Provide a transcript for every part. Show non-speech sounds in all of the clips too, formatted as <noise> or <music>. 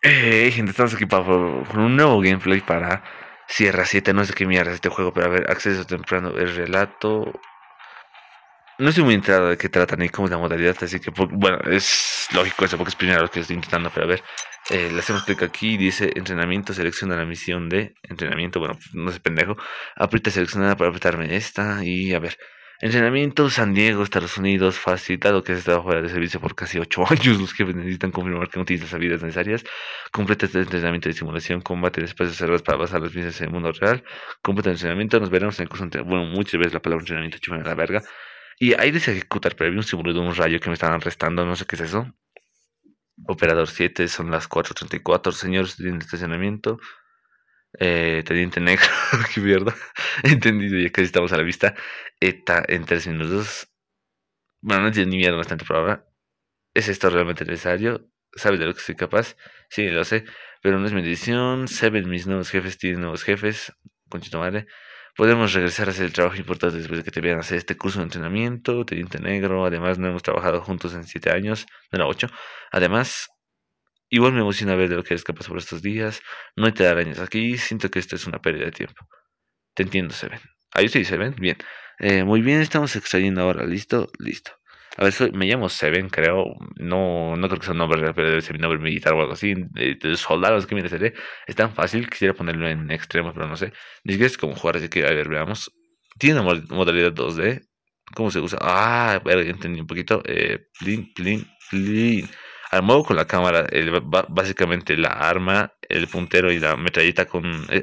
Hey, eh, gente, estamos aquí para, con un nuevo gameplay para Sierra 7. No sé qué mierda es este juego, pero a ver, acceso temprano, el relato. No estoy muy enterado de qué trata ni cómo es la modalidad, así que, bueno, es lógico eso porque es primero lo que estoy intentando, pero a ver, eh, le hacemos clic aquí dice entrenamiento, selecciona la misión de entrenamiento, bueno, no sé, pendejo. Aprieta seleccionada para apretarme esta y a ver, Entrenamiento San Diego, Estados Unidos, facilitado que has estado fuera de servicio por casi 8 <laughs> años. Los que necesitan confirmar que no tienes las habilidades necesarias. Completa este entrenamiento de simulación, combate después espacios cerrados para pasar las misiones en el mundo real. Completa el entrenamiento, nos veremos en el curso. De bueno, muchas veces la palabra entrenamiento chupan en la verga. Y ahí dice ejecutar, pero había un simulador, de un rayo que me estaban restando, no sé qué es eso. Operador 7, son las 4.34, señores, tienen estacionamiento. Eh, Teniente Negro, <laughs> qué mierda. Entendido, ya casi estamos a la vista. Eta en tres minutos. Bueno, no tiene ni miedo, bastante por ahora. ¿Es esto realmente necesario? ¿Sabes de lo que soy capaz? Sí, lo sé. Pero no es mi decisión. Seven, mis nuevos jefes, tienen nuevos jefes. Conchito madre. Podemos regresar a hacer el trabajo importante después de que te vean hacer este curso de entrenamiento, Teniente Negro. Además, no hemos trabajado juntos en siete años, no era 8 Además, Igual me emociona ver de lo que eres capaz por estos días. No hay arañas aquí. Siento que esto es una pérdida de tiempo. Te entiendo, Seven. Ahí sí, Seven. Bien. Eh, muy bien, estamos extrayendo ahora. ¿Listo? Listo. A ver, me llamo Seven, creo. No, no creo que sea un nombre real, pero debe ser mi nombre militar o algo así. Eh, soldados que me seré. Es tan fácil. Quisiera ponerlo en extremo pero no sé. Ni siquiera es como jugar, así que a ver, veamos. Tiene una modalidad 2D. ¿Cómo se usa? Ah, entendí un poquito. Eh, plin, plin, plin al modo con la cámara, el, básicamente la arma, el puntero y la metralleta con... Eh,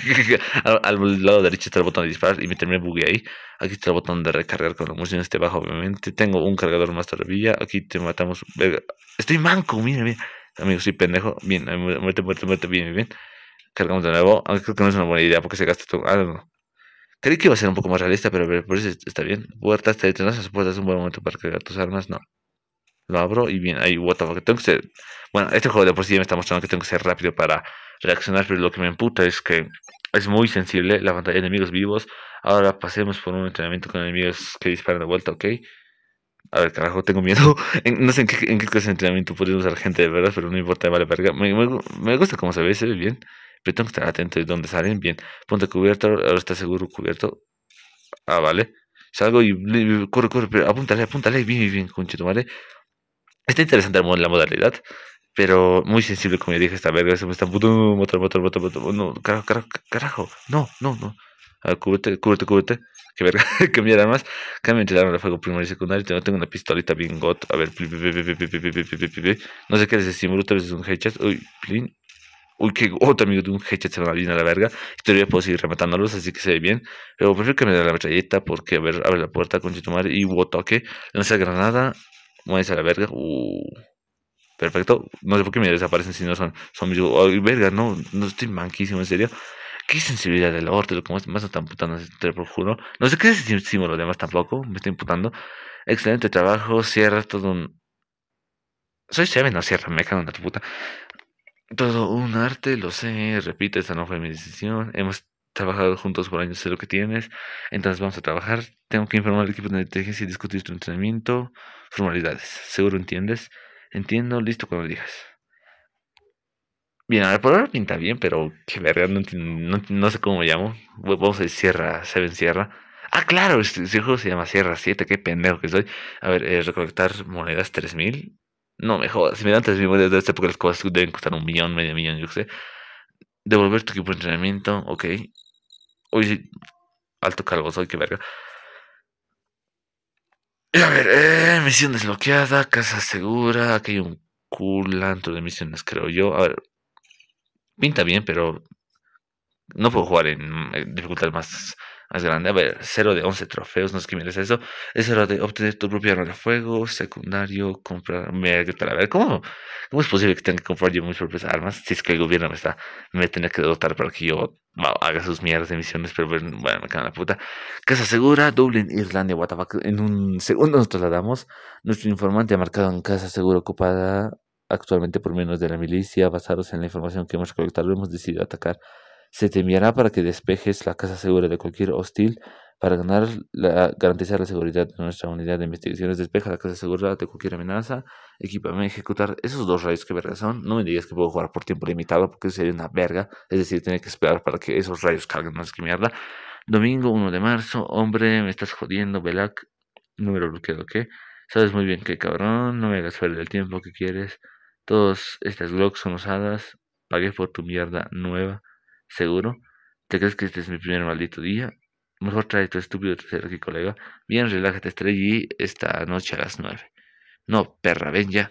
<laughs> al, lado derecho está el botón de disparar y me terminé ahí. Aquí está el botón de recargar con la munición este bajo, obviamente. Tengo un cargador más todavía. Aquí te matamos. Estoy manco, mira, mira. Amigo, soy pendejo. Bien, muerte, muerte, muerte, bien, bien. Cargamos de nuevo. Aunque creo que no es una buena idea porque se gasta todo. Ah, no. Creí que iba a ser un poco más realista, pero por eso está bien. Puertas, te puertas es un buen momento para cargar tus armas. No. Lo abro y bien, ahí, what the tengo que ser... Bueno, este juego de por sí ya me está mostrando que tengo que ser rápido para reaccionar, pero lo que me emputa es que es muy sensible la pantalla de enemigos vivos. Ahora pasemos por un entrenamiento con enemigos que disparan de vuelta, ¿ok? A ver, carajo, tengo miedo. <laughs> no sé en qué, en clase de entrenamiento podría usar gente de verdad, pero no importa, vale verga. Me, gusta cómo se ve, se ve bien. Pero tengo que estar atento de dónde salen. Bien, punto cubierto, ahora está seguro cubierto. Ah, vale. Salgo y, corre, corre, pero apúntale, apúntale, bien, bien, conchito, ¿vale? Está interesante la modalidad, pero muy sensible, como ya dije, esta verga se me está... No, motor, motor, motor, motor, no, carajo, carajo, carajo, no, no, no. A cúbrete, cúbrete, cúbrete. Qué verga, cambiar <laughs> más. Cambia el arma de fuego primario y secundario. Tengo, tengo una pistolita bien got. A ver, no sé qué es ese símbolo, tal vez es un headshot. Uy, plin. Uy, qué otro amigo de un headshot se va bien a la verga. Todavía puedo seguir rematándolos, así que se ve bien. Pero prefiero que me dé la metralleta porque, a ver, abre la puerta con Chitumar y hubo toque. Lanza granada mueres a la verga. Uh, perfecto. No sé por qué me desaparecen si no son mis. Ay, verga, no, no estoy manquísimo, en serio. Qué sensibilidad del Lo como más no está te lo juro. No sé qué es símbolo. los demás tampoco, me estoy imputando. Excelente trabajo, cierra todo un. Soy Seven, no cierra, me cago en la puta. Todo un arte, lo sé, repito, esta no fue mi decisión. Hemos trabajado juntos por años, sé lo que tienes, entonces vamos a trabajar, tengo que informar al equipo de inteligencia y discutir tu entrenamiento, formalidades, seguro entiendes, entiendo, listo cuando digas. Bien, a ver, por ahora pinta bien, pero que verga, no, no, sé cómo me llamo. Vamos a decir Sierra, Seven Sierra. Ah, claro, este, este juego se llama Sierra 7, qué pendejo que soy. A ver, eh, recolectar monedas 3000. No me jodas, si me dan 3000 monedas de esta época, las cosas deben costar un millón, medio millón, yo qué sé. Devolver tu equipo de entrenamiento, ok. Uy, alto calvo, soy qué verga. Y a ver, eh, misión desbloqueada, casa segura, aquí hay un culanto de misiones, creo yo. A ver, pinta bien, pero no puedo jugar en dificultad más más grande. A ver, cero de 11 trofeos, no es que mires eso. Es hora de obtener tu propia arma de fuego, secundario, comprar... A ver, ¿cómo, ¿cómo es posible que tenga que comprar yo mis propias armas? Si es que el gobierno me está... Me tiene que dotar para que yo haga sus mierdas de misiones, pero bueno, me cago la puta. Casa segura, Dublín, Irlanda, what En un segundo nos trasladamos. Nuestro informante ha marcado en casa segura ocupada actualmente por menos de la milicia. Basados en la información que hemos recolectado, hemos decidido atacar se te enviará para que despejes la casa segura de cualquier hostil para ganar la, garantizar la seguridad de nuestra unidad de investigaciones. Despeja la casa segura de cualquier amenaza. Equipame, ejecutar esos dos rayos, que verga son. No me digas que puedo jugar por tiempo limitado porque sería una verga. Es decir, tiene que esperar para que esos rayos carguen, más que mierda. Domingo 1 de marzo, hombre, me estás jodiendo, Belak. Número bloqueado, ¿qué? Sabes muy bien que cabrón, no me hagas perder el tiempo que quieres. Todos estas vlogs son usadas. Pagué por tu mierda nueva. ¿Seguro? ¿Te crees que este es mi primer maldito día? Mejor trae tu estúpido tercero aquí, colega. Bien, relájate, allí esta noche a las nueve. No, perra, ven ya.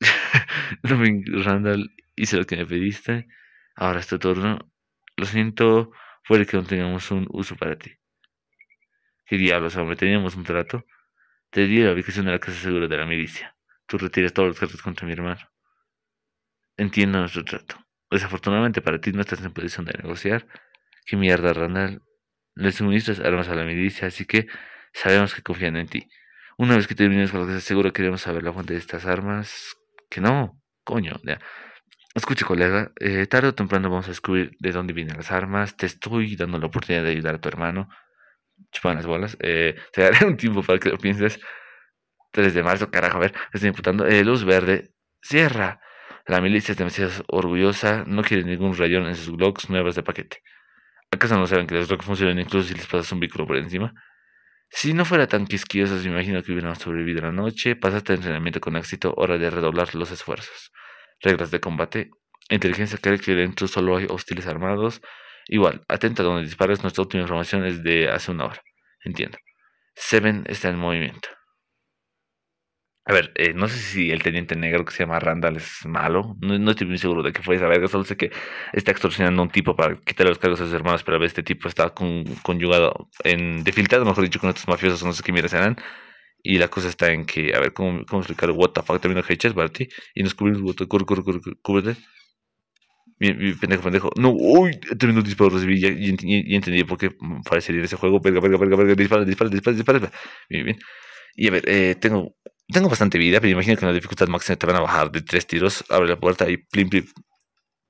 <laughs> Randall, hice lo que me pediste. Ahora es tu turno. Lo siento, puede que no tengamos un uso para ti. ¿Qué diablos, hombre? ¿Teníamos un trato? Te di la ubicación de la casa segura de la milicia. Tú retiras todos los cartas contra mi hermano. Entiendo nuestro trato. Desafortunadamente para ti no estás en posición de negociar. ¿Qué mierda, Randall? Le suministras armas a la milicia, así que sabemos que confían en ti. Una vez que termines con lo que seguro queremos saber la fuente de estas armas. Que no, coño. Ya. Escuche, colega, eh, tarde o temprano vamos a descubrir de dónde vienen las armas. Te estoy dando la oportunidad de ayudar a tu hermano. Chupan las bolas. Eh, te daré un tiempo para que lo pienses. 3 de marzo, carajo, a ver, estoy imputando. Eh, luz verde, cierra. La milicia es demasiado orgullosa, no quiere ningún rayón en sus bloques nuevas de paquete. ¿Acaso no saben que los bloques funcionan incluso si les pasas un vehículo por encima? Si no fuera tan quisquillosos, me imagino que hubieran sobrevivido la noche, pasaste el entrenamiento con éxito, hora de redoblar los esfuerzos. Reglas de combate. Inteligencia cree que dentro solo hay hostiles armados. Igual, atenta donde dispares, nuestra última información es de hace una hora. Entiendo. Seven está en movimiento. A ver, eh, no sé si el teniente negro que se llama Randall es malo. No, estoy muy seguro de que fue esa verga. Solo sé que está extorsionando a un tipo para quitarle los cargos a sus hermanos. Pero a ver, este tipo está con, conyugado, en, defiltrado, mejor dicho, con estos mafiosos. No sé qué mierda serán. Y la cosa está en que, a ver, ¿cómo, cómo explicar? What the fuck, termino HS, Barty. Y nos cubrimos, what the fuck, cúbrete. Mi, pendejo, pendejo. No, uy, terminó el disparo, recibí y, entendí por qué parecería ese juego. Verga, verga, verga, verga, dispara, dispara, dispara, dispara. Bien, bien. Y a ver, eh, tengo tengo bastante vida, pero imagino que en la dificultad máxima te van a bajar de tres tiros. Abre la puerta y plim, plim,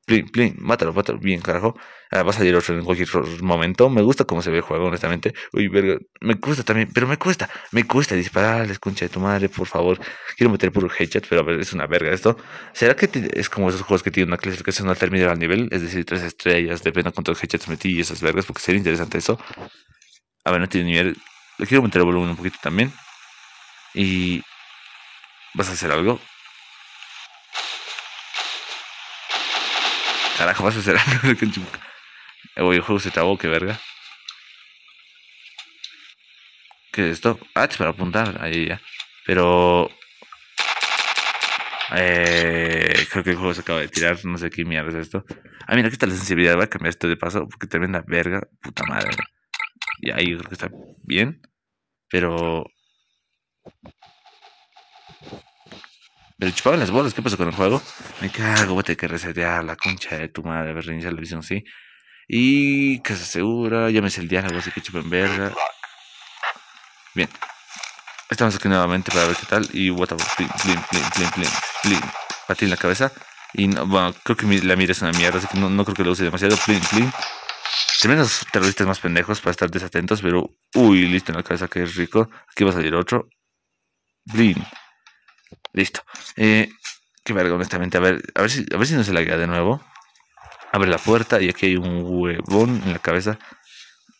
Plim, plim. mátalo, mátalo, bien, carajo. Ahora va a salir otro en cualquier momento. Me gusta cómo se ve el juego, honestamente. Uy, verga, me cuesta también, pero me cuesta, me cuesta dispararles, concha de tu madre, por favor. Quiero meter puro headshot, pero a ver, es una verga esto. ¿Será que es como esos juegos que tienen una clasificación al terminar al nivel? Es decir, tres estrellas, depende cuántos headshots metí y esas vergas, porque sería interesante eso. A ver, no tiene nivel. Le quiero meter el volumen un poquito también. Y ¿Vas a hacer algo? Carajo, vas a hacer algo. <laughs> Oye, el juego se trabó, qué verga. ¿Qué es esto? Ah, es para apuntar. Ahí ya. Pero. Eh, creo que el juego se acaba de tirar. No sé qué mierda es esto. Ah, mira, aquí está la sensibilidad. Voy a cambiar esto de paso. Porque tremenda verga. Puta madre. Y ahí creo que está bien. Pero. Le chupaban las bolas, ¿qué pasó con el juego? Me cago, voy a que resetear la concha de tu madre, a reiniciar la visión, sí. Y casa segura, llámese el diálogo, así que chupen verga. Bien. Estamos aquí nuevamente para ver qué tal. Y what a plim, plim, plim, plim, Patín en la cabeza. Y no, bueno, creo que la mira es una mierda, así que no, no creo que lo use demasiado. Plim, plim. También los terroristas más pendejos para estar desatentos, pero uy, listo en la cabeza, que rico. Aquí va a salir otro. Blin Listo. Eh, qué verga, honestamente. A ver, a ver si, a ver si no se la queda de nuevo. Abre la puerta y aquí hay un huevón en la cabeza.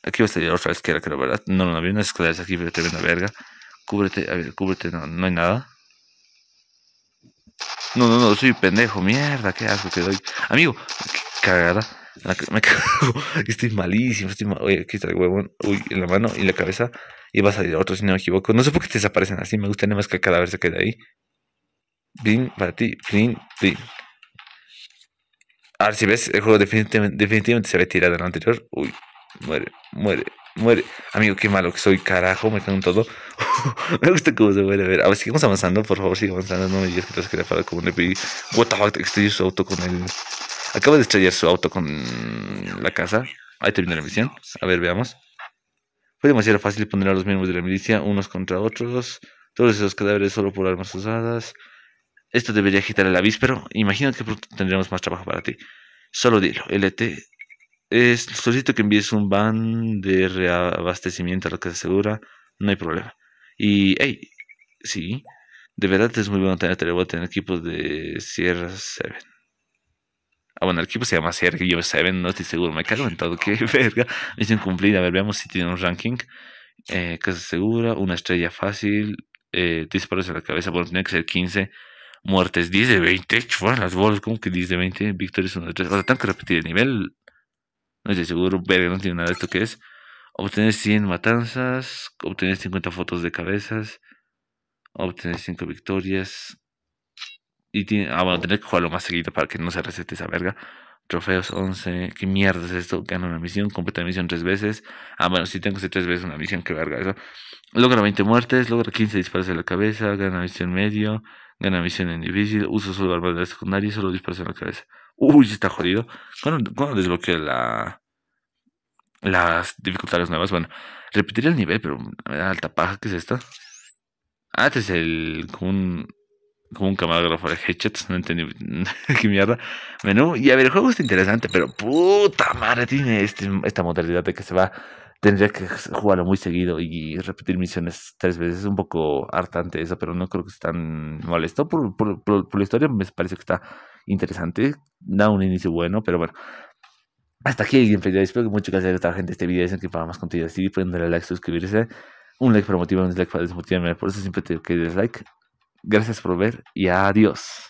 Aquí va a salir otra izquierda, creo, ¿verdad? No, no, había unas escaleras aquí, pero una verga. Cúbrete, a ver, cúbrete, no, no hay nada. No, no, no, soy pendejo, mierda, qué asco que doy. Amigo, qué cagada. Me <laughs> cago, estoy malísimo, estoy mal. Oye, aquí está el huevón, uy, en la mano y la cabeza. Y va a salir otro, si no me equivoco. No sé por qué te desaparecen así. Me gusta nada más que el cadáver se quede ahí. Blin, para ti. Blin, blin. ver si ves, el juego definitivamente, definitivamente se ve tirado en lo anterior. Uy, muere, muere, muere. Amigo, qué malo que soy, carajo. Me cago en todo. <laughs> me gusta cómo se muere. A ver, a ver, sigamos avanzando. Por favor, sigamos avanzando. No me digas que te has quedado como un EPI. What the fuck, estrellé su auto con él. Acaba de estrellar su auto con la casa. Ahí termina la misión. A ver, veamos. Fue demasiado fácil poner a los miembros de la milicia unos contra otros, todos esos cadáveres solo por armas usadas. Esto debería agitar el avíspero. Imagino que pronto tendremos más trabajo para ti. Solo dilo, LT. Es, solicito que envíes un van de reabastecimiento a lo que se asegura. No hay problema. Y, hey, sí. De verdad es muy bueno tener telebote en el de Sierra 7. Ah, bueno, el equipo se llama Sergio Seven, no estoy seguro. Me cago en todo, <laughs> que verga. Misión cumplida, a ver, veamos si tiene un ranking. Eh, casa segura, una estrella fácil, eh, disparos en la cabeza, bueno, tiene que ser 15. Muertes 10 de 20, chuan las bolas, como que 10 de 20? Victorias 1 de 3. O sea, tengo que repetir el nivel. No estoy seguro, verga, no tiene nada de esto que es. Obtener 100 matanzas, obtener 50 fotos de cabezas, obtener 5 victorias, y tiene, ah, bueno, tener que jugarlo más seguido para que no se resete esa verga. Trofeos 11. ¿Qué mierda es esto? Gana una misión, completa la misión tres veces. Ah, bueno, sí tengo que hacer tres veces una misión, qué verga eso. Logra 20 muertes, logra 15 disparos en la cabeza, gana misión medio, gana misión en difícil, uso solo armas de la secundaria y solo disparos en la cabeza. Uy, está jodido. ¿Cuándo, desbloqueo la, las dificultades nuevas? Bueno, repetiré el nivel, pero me da alta paja. ¿Qué es esto? Ah, este es el como un camarógrafo de headshots, no entendí <laughs> qué mierda. Menú, y a ver, el juego está interesante, pero puta madre, tiene este, esta modalidad de que se va. Tendría que jugarlo muy seguido y repetir misiones tres veces. Es un poco hartante eso, pero no creo que sea tan molesto. Por, por, la historia me parece que está interesante. Da un inicio bueno, pero bueno. Hasta aquí el gameplay. Espero que mucho Gracias a la gente este video. Dicen que para más contenido así, pueden darle like, suscribirse. Un like para motivarme, un like para desmotivarme. Por eso siempre te que dislike. Gracias por ver y adiós.